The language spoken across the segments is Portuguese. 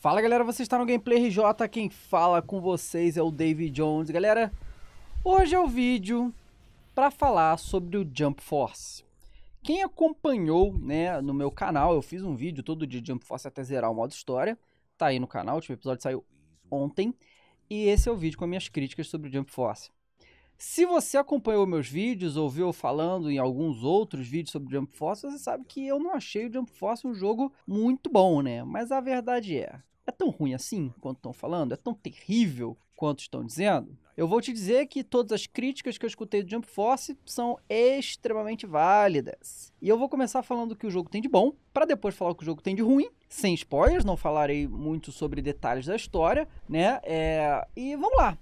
Fala galera, você está no Gameplay RJ, quem fala com vocês é o David Jones. Galera, hoje é o vídeo para falar sobre o Jump Force. Quem acompanhou né, no meu canal, eu fiz um vídeo todo de Jump Force até zerar o modo história, tá aí no canal, o último episódio saiu ontem, e esse é o vídeo com minhas críticas sobre o Jump Force. Se você acompanhou meus vídeos, ouviu falando em alguns outros vídeos sobre Jump Force, você sabe que eu não achei o Jump Force um jogo muito bom, né? Mas a verdade é, é tão ruim assim quanto estão falando? É tão terrível quanto estão dizendo? Eu vou te dizer que todas as críticas que eu escutei do Jump Force são extremamente válidas. E eu vou começar falando o que o jogo tem de bom, para depois falar o que o jogo tem de ruim, sem spoilers, não falarei muito sobre detalhes da história, né? É... E vamos lá.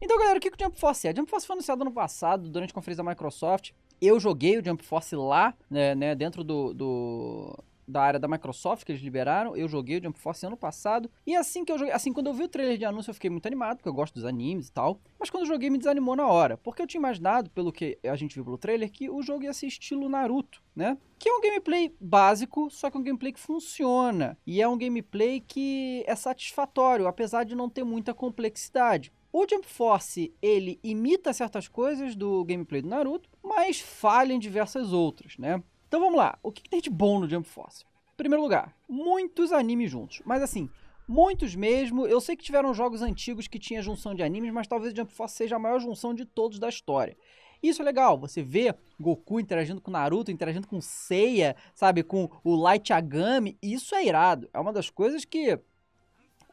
Então, galera, o que, que o Jump Force é? O Jump Force foi anunciado no passado, durante a conferência da Microsoft. Eu joguei o Jump Force lá, né, né dentro do, do da área da Microsoft que eles liberaram. Eu joguei o Jump Force ano passado. E assim que eu joguei, assim, quando eu vi o trailer de anúncio, eu fiquei muito animado, porque eu gosto dos animes e tal. Mas quando eu joguei, me desanimou na hora. Porque eu tinha imaginado, pelo que a gente viu pelo trailer, que o jogo ia ser estilo Naruto, né? Que é um gameplay básico, só que é um gameplay que funciona. E é um gameplay que é satisfatório, apesar de não ter muita complexidade. O Jump Force, ele imita certas coisas do gameplay do Naruto, mas falha em diversas outras, né? Então vamos lá, o que, que tem de bom no Jump Force? Em primeiro lugar, muitos animes juntos, mas assim, Muitos mesmo. Eu sei que tiveram jogos antigos que tinha junção de animes, mas talvez o Jump Force seja a maior junção de todos da história. Isso é legal, você vê Goku interagindo com Naruto, interagindo com Seiya, sabe, com o Light Yagami, isso é irado. É uma das coisas que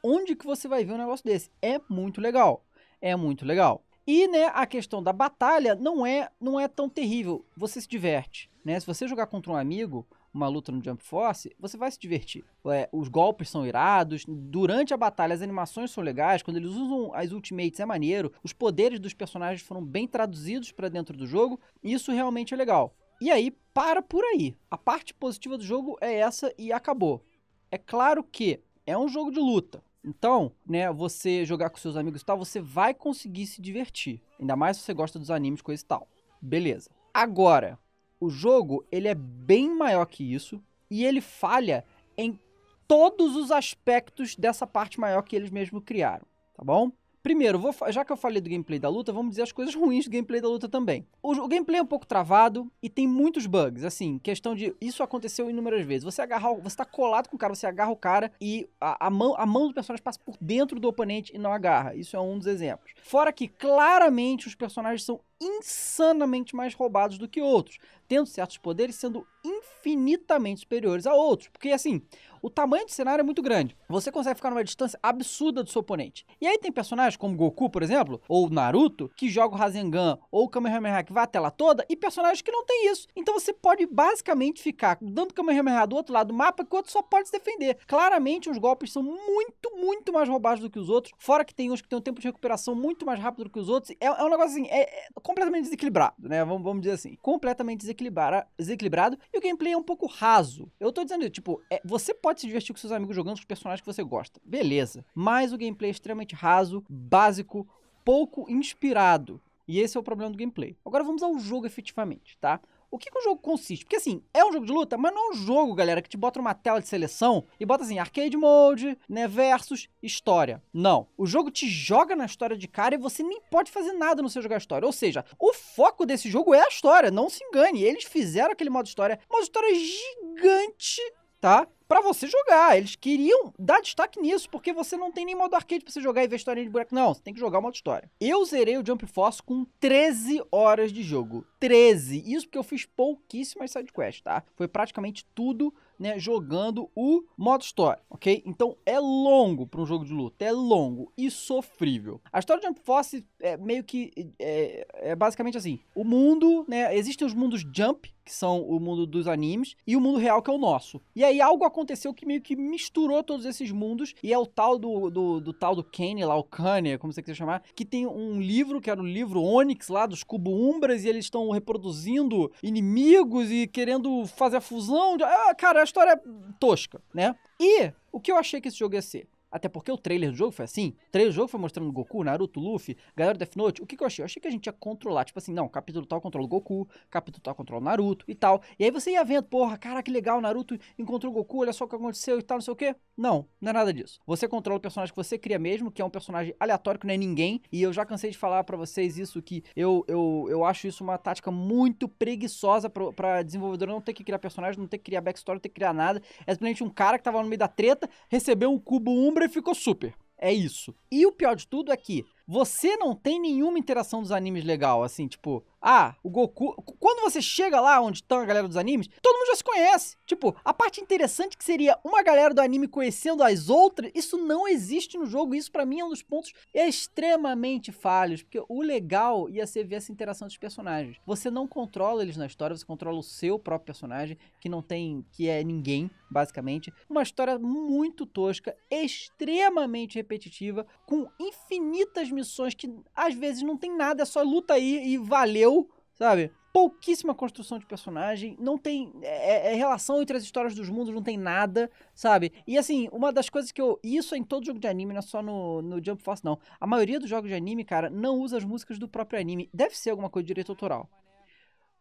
onde que você vai ver um negócio desse? É muito legal. É muito legal. E, né, a questão da batalha não é não é tão terrível. Você se diverte. Né? Se você jogar contra um amigo, uma luta no Jump Force, você vai se divertir. É, os golpes são irados, durante a batalha as animações são legais, quando eles usam as ultimates é maneiro, os poderes dos personagens foram bem traduzidos para dentro do jogo, isso realmente é legal. E aí, para por aí. A parte positiva do jogo é essa e acabou. É claro que é um jogo de luta. Então, né, você jogar com seus amigos e tal, você vai conseguir se divertir. Ainda mais se você gosta dos animes, coisa e tal. Beleza. Agora, o jogo, ele é bem maior que isso e ele falha em todos os aspectos dessa parte maior que eles mesmos criaram, tá bom? Primeiro, vou, já que eu falei do gameplay da luta, vamos dizer as coisas ruins do gameplay da luta também. O, o, gameplay é um pouco travado e tem muitos bugs. Assim, questão de. Isso aconteceu inúmeras vezes. Você agarra Você tá colado com o cara, você agarra o cara e a, a, mão, a mão do personagem passa por dentro do oponente e não agarra. Isso é um dos exemplos. Fora que, claramente, os personagens são insanamente mais roubados do que outros, tendo certos poderes sendo infinitamente superiores a outros. Porque assim, o tamanho do cenário é muito grande. Você consegue ficar numa distância absurda do seu oponente. E aí tem personagens como Goku, por exemplo, ou Naruto, que joga o Rasengan ou o Kamehameha que vai a tela toda, e personagens que não tem isso. Então você pode basicamente ficar dando Kamehameha do outro lado do mapa, que o outro só pode se defender. Claramente, os golpes são muito, muito mais roubados do que os outros. Fora que tem uns que tem um tempo de recuperação muito mais rápido do que os outros. É, é um negócio assim, é, é completamente desequilibrado, né? Vamos, vamos dizer assim. Completamente desequilibra, desequilibrado. E o gameplay é um pouco raso. Eu tô dizendo, tipo, é, você pode se divertir com seus amigos jogando os personagens que você gosta. Beleza. Mas o gameplay é extremamente raso, básico, pouco inspirado. E esse é o problema do gameplay. Agora vamos ao jogo efetivamente, tá? o que, que, o jogo consiste? Porque assim, é um jogo de luta, mas não é um jogo, galera, que te bota uma tela de seleção e bota assim, arcade mode, né, versus história. Não. O jogo te joga na história de cara e você nem pode fazer nada no seu jogar história. Ou seja, o foco desse jogo é a história, não se engane. Eles fizeram aquele modo história, modo história gigante tá? para você jogar. Eles queriam dar destaque nisso, porque você não tem nem modo arcade pra você jogar e ver história de buraco. Não, você tem que jogar o modo história. Eu zerei o Jump Force com 13 horas de jogo. 13! Isso porque eu fiz pouquíssimas sidequests, tá? Foi praticamente tudo né, jogando o modo história, ok? Então é longo para um jogo de luta, é longo e sofrível. A história de Jump Force é meio que é, é basicamente assim: o mundo, né? Existem os mundos Jump, que são o mundo dos animes, e o mundo real, que é o nosso. E aí algo aconteceu que meio que misturou todos esses mundos, e é o tal do, do, do tal do Kane lá, o Kanye, como você quiser chamar, que tem um livro, que era o livro Onix lá, dos Cubo Umbras, e eles estão reproduzindo inimigos e querendo fazer a fusão. De... Ah, cara, a história é tosca, né? E o que eu achei que esse jogo ia ser? Até porque o trailer do jogo foi assim. O trailer do jogo foi mostrando Goku, Naruto, Luffy, galera do Death Note. O que, que eu achei? Eu achei que a gente ia controlar. Tipo assim, não, capítulo tal controla o Goku, capítulo tal controla o Naruto e tal. E aí você ia vendo, porra, cara, que legal, Naruto encontrou o Goku, olha só o que aconteceu e tal, não sei o quê. Não, não é nada disso. Você controla o personagem que você cria mesmo, que é um personagem aleatório, que não é ninguém. E eu já cansei de falar para vocês isso, que eu, eu, eu acho isso uma tática muito preguiçosa pra, pra desenvolvedor não ter que criar personagem, não ter que criar backstory, não ter que criar nada. É simplesmente um cara que tava no meio da treta, recebeu um cubo Umbra ficou super. É isso. E o pior de tudo é que você não tem nenhuma interação dos animes legal, assim, tipo, ah, o Goku. Quando você chega lá onde estão a galera dos animes, todo mundo já se conhece. Tipo, a parte interessante que seria uma galera do anime conhecendo as outras, isso não existe no jogo. Isso para mim é um dos pontos extremamente falhos, porque o legal ia ser ver essa interação dos personagens. Você não controla eles na história, você controla o seu próprio personagem, que não tem, que é ninguém, basicamente. Uma história muito tosca, extremamente repetitiva, com infinitas missões que às vezes não tem nada, é só luta aí e valeu sabe? Pouquíssima construção de personagem, não tem. É, é, é, relação entre as histórias dos mundos, não tem nada, sabe? E assim, uma das coisas que eu. Isso é em todo jogo de anime, não é só no, no Jump Force, não. A maioria dos jogos de anime, cara, não usa as músicas do próprio anime. Deve ser alguma coisa de direito autoral.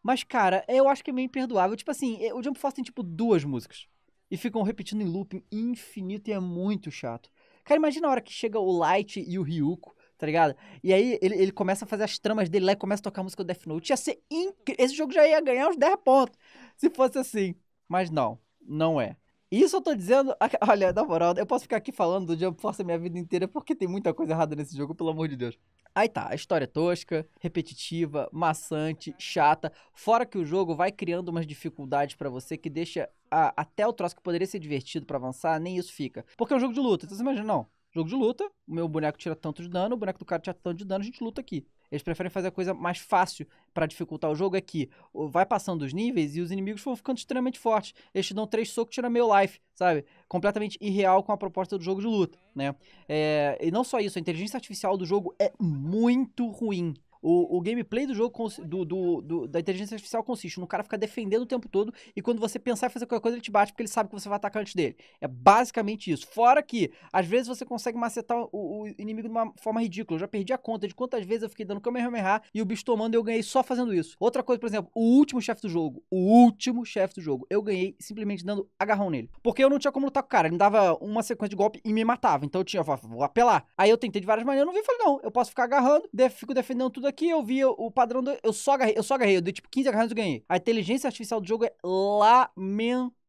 Mas, cara, eu acho que é meio imperdoável. Tipo assim, o Jump Force tem tipo duas músicas. E ficam repetindo em looping infinito e é muito chato. Cara, imagina a hora que chega o Light e o Ryuko tá ligado? E aí ele, ele começa a fazer as tramas dele lá e começa a tocar a música do Death Note. Ia ser incrível. Esse jogo já ia ganhar uns 10 pontos se fosse assim. Mas não, não é. Isso eu tô dizendo. Olha, na moral, eu posso ficar aqui falando do Jump Force a minha vida inteira porque tem muita coisa errada nesse jogo, pelo amor de Deus. Aí tá, a história é tosca, repetitiva, maçante, chata. Fora que o jogo vai criando umas dificuldades para você que deixa a, até o troço que poderia ser divertido para avançar, nem isso fica. Porque é um jogo de luta, então você imagina, não. Jogo de luta, o meu boneco tira tanto de dano, o boneco do cara tira tanto de dano, a gente luta aqui. Eles preferem fazer a coisa mais fácil para dificultar o jogo, é que vai passando os níveis e os inimigos vão ficando extremamente fortes. Eles te dão três socos e tiram meio life, sabe? Completamente irreal com a proposta do jogo de luta, né? É... e não só isso, a inteligência artificial do jogo é muito ruim. O, o gameplay do jogo, do, do, do, da inteligência artificial consiste no cara ficar defendendo o tempo todo e quando você pensar em fazer qualquer coisa, ele te bate porque ele sabe que você vai atacar antes dele. É basicamente isso. Fora que, às vezes você consegue macetar o, o inimigo de uma forma ridícula. Eu já perdi a conta de quantas vezes eu fiquei dando Kamehameha e o bicho tomando e eu ganhei só fazendo isso. Outra coisa, por exemplo, o último chefe do jogo, o último chefe do jogo, eu ganhei simplesmente dando agarrão nele. Porque eu não tinha como lutar com o cara. Ele me dava uma sequência de golpe e me matava. Então eu tinha, vou apelar. Aí eu tentei de várias maneiras, eu não vi, falei, não, eu posso ficar agarrando, fico defendendo tudo aqui aqui, eu vi o padrão do. Eu só agarrei, eu só agarrei, eu dei tipo 15 agarrados e ganhei. A inteligência artificial do jogo é lamentável.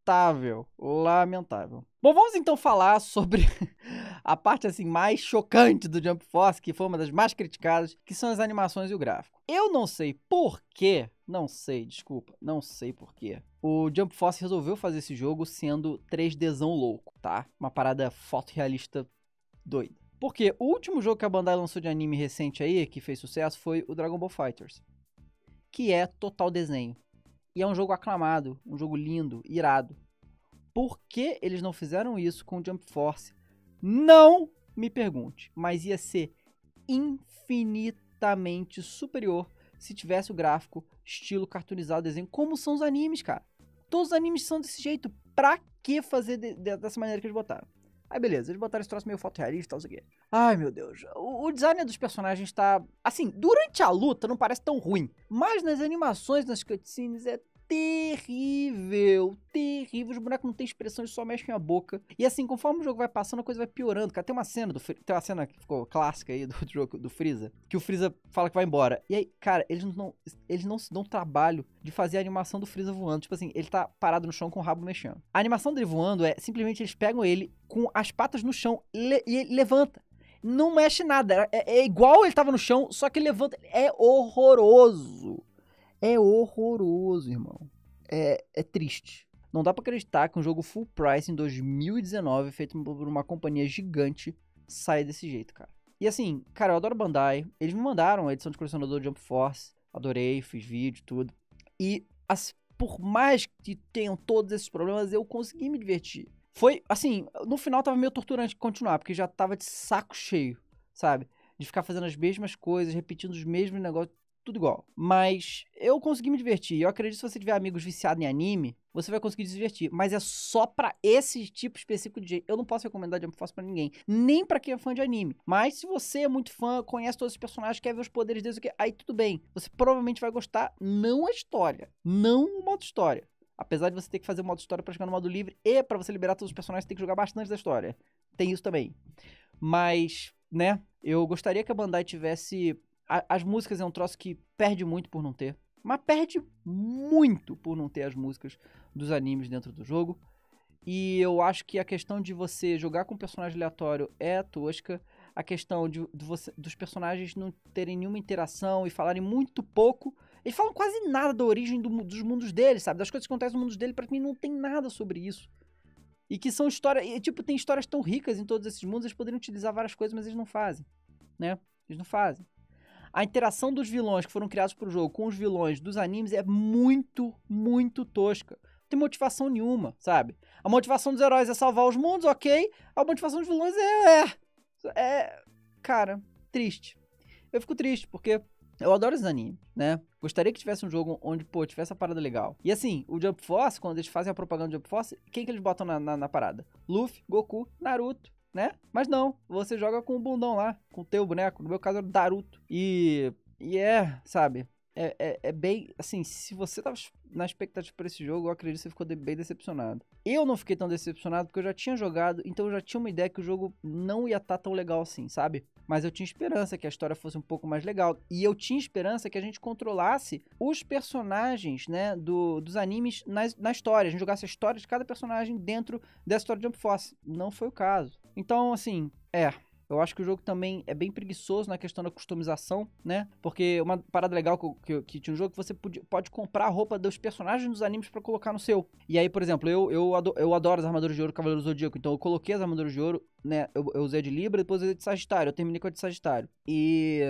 Lamentável. Bom, vamos então falar sobre a parte assim mais chocante do Jump Force, que foi uma das mais criticadas, que são as animações e o gráfico. Eu não sei por quê, não sei, desculpa, não sei por quê. O Jump Force resolveu fazer esse jogo sendo 3Dzão louco, tá? Uma parada fotorrealista doida. Porque o último jogo que a Bandai lançou de anime recente aí, que fez sucesso, foi o Dragon Ball Fighters. Que é total desenho. E é um jogo aclamado, um jogo lindo, irado. Por que eles não fizeram isso com o Jump Force? Não me pergunte, mas ia ser infinitamente superior se tivesse o gráfico, estilo cartoonizado, desenho, como são os animes, cara. Todos os animes são desse jeito. Pra que fazer de, de, dessa maneira que eles botaram? Aí beleza, eles botaram esse troço meio fotorrealista e tal, isso aqui. Ai meu Deus, o, o design dos personagens tá. Assim, durante a luta não parece tão ruim, mas nas animações, nas cutscenes é terrível, terrível. Os bonecos não têm expressão, eles só mexem a boca. E assim, conforme o jogo vai passando, a coisa vai piorando. Cara, tem uma cena do tem uma cena que ficou clássica aí do jogo do Freeza, que o Freeza fala que vai embora. E aí, cara, eles não eles não se dão trabalho de fazer a animação do Freeza voando. Tipo assim, ele tá parado no chão com o rabo mexendo. A animação dele voando é simplesmente eles pegam ele com as patas no chão e ele levanta não mexe nada. É, é, igual ele tava no chão, só que ele levanta. É horroroso. É horroroso, irmão. É, é triste. Não dá para acreditar que um jogo full price em 2019, feito por uma companhia gigante, saia desse jeito, cara. E assim, cara, eu adoro Bandai. Eles me mandaram a edição de colecionador Jump Force. Adorei, fiz vídeo, tudo. E as por mais que tenham todos esses problemas, eu consegui me divertir. Foi, assim, no final tava meio torturante continuar, porque já tava de saco cheio, sabe? De ficar fazendo as mesmas coisas, repetindo os mesmos negócios tudo igual. Mas eu consegui me divertir. Eu acredito que se você tiver amigos viciados em anime, você vai conseguir se divertir. Mas é só para esse tipo específico de jeito. Eu não posso recomendar Jump Force pra ninguém. Nem para quem é fã de anime. Mas se você é muito fã, conhece todos os personagens, quer ver os poderes deles, aí tudo bem. Você provavelmente vai gostar, não a história. Não o modo história. Apesar de você ter que fazer o modo história pra chegar no modo livre e para você liberar todos os personagens, você tem que jogar bastante da história. Tem isso também. Mas, né? Eu gostaria que a Bandai tivesse a, as músicas é um troço que perde muito por não ter. Mas perde muito por não ter as músicas dos animes dentro do jogo. E eu acho que a questão de você jogar com um personagem aleatório é tosca. A questão de, de você, dos personagens não terem nenhuma interação e falarem muito pouco. Eles falam quase nada da origem do, dos mundos deles, sabe? Das coisas que acontecem no mundo deles, para mim não tem nada sobre isso. E que são histórias. E, tipo, tem histórias tão ricas em todos esses mundos, eles poderiam utilizar várias coisas, mas eles não fazem. Né? Eles não fazem. A interação dos vilões que foram criados para o jogo com os vilões dos animes é muito, muito tosca. Não tem motivação nenhuma, sabe? A motivação dos heróis é salvar os mundos, ok. A motivação dos vilões é. É. é cara, triste. Eu fico triste porque eu adoro os animes, né? Gostaria que tivesse um jogo onde, pô, tivesse a parada legal. E assim, o Jump Force, quando eles fazem a propaganda do Jump Force, quem que eles botam na, na, na parada? Luffy, Goku, Naruto né? Mas não, você joga com o bundão lá, com o teu boneco. No meu caso era é o Daruto. E, e é, sabe? É, é, é, bem. Assim, se você tava na expectativa para esse jogo, eu acredito que você ficou de, bem decepcionado. Eu não fiquei tão decepcionado porque eu já tinha jogado, então eu já tinha uma ideia que o jogo não ia estar tá tão legal assim, sabe? Mas eu tinha esperança que a história fosse um pouco mais legal. E eu tinha esperança que a gente controlasse os personagens, né, do, dos animes na, na história. A gente jogasse a história de cada personagem dentro dessa história de Jump Force. Não foi o caso. Então, assim, é. Eu acho que o jogo também é bem preguiçoso na questão da customização, né? Porque uma parada legal que, que, que tinha um jogo é que você pode, pode comprar a roupa dos personagens dos animes para colocar no seu. E aí, por exemplo, eu, eu, adoro, eu adoro as armaduras de ouro Cavaleiro do Zodíaco, então eu coloquei as armaduras de ouro, né? Eu, eu usei de Libra, depois usei de Sagitário, eu terminei com a de Sagitário. E.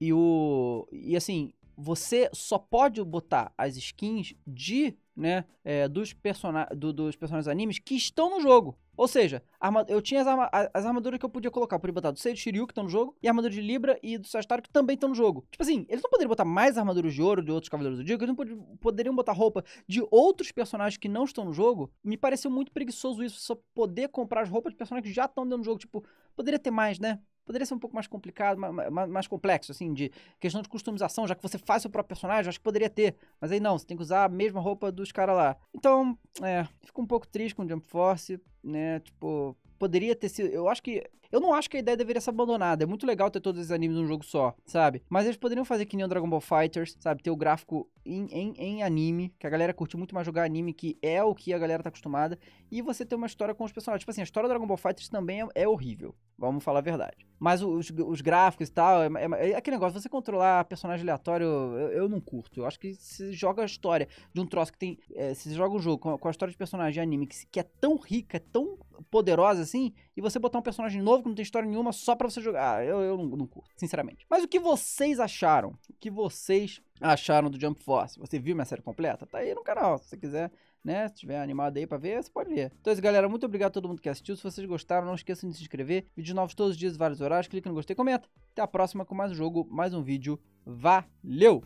E o. E assim, você só pode botar as skins de né, é, dos, persona do, dos personagens animes que estão no jogo. Ou seja, eu tinha as, arma as, armaduras que eu podia colocar. Eu podia botar do Sei do Shiryu, que estão no jogo, e a armadura de Libra e do Sagitário, que também estão no jogo. Tipo assim, eles não poderiam botar mais armaduras de ouro de outros Cavaleiros do Digo, eles não poderiam botar roupa de outros personagens que não estão no jogo. Me pareceu muito preguiçoso isso, só poder comprar as roupas de personagens que já estão dentro do jogo. Tipo, poderia ter mais, né? Poderia ser um pouco mais complicado, mais, mais complexo, assim, de questão de customização, já que você faz seu próprio personagem, acho que poderia ter. Mas aí não, você tem que usar a mesma roupa dos caras lá. Então, é, fico um pouco triste com o Jump Force, né? Tipo, poderia ter sido. Eu acho que. Eu não acho que a ideia deveria ser abandonada. É muito legal ter todos esses animes num jogo só, sabe? Mas eles poderiam fazer que nem o Dragon Ball Fighters, sabe? Ter o gráfico em, em, em, anime, que a galera curte muito mais jogar anime, que é o que a galera tá acostumada. E você ter uma história com os personagens. Tipo assim, a história do Dragon Ball Fighters também é, é horrível. Vamos falar a verdade. Mas os, os gráficos e tal, é, é, é, aquele negócio, você controlar personagem aleatório, eu, eu, não curto. Eu acho que se joga a história de um troço que tem. É, se joga um jogo com, com, a história de personagem de anime que, que é tão rica, é tão poderosa assim, e você botar um personagem novo que não tem história nenhuma só pra você jogar. Ah, eu, eu não, não curto, sinceramente. Mas o que vocês acharam? O que vocês acharam do Jump Force? Você viu minha série completa? Tá aí no canal, se você quiser né? Se tiver animado aí pra ver, você pode ver. Então é isso, galera. Muito obrigado a todo mundo que assistiu. Se vocês gostaram, não esqueçam de se inscrever. Vídeos novos todos os dias, vários horários. Clica no gostei, comenta. Até a próxima com mais um jogo, mais um vídeo. Valeu!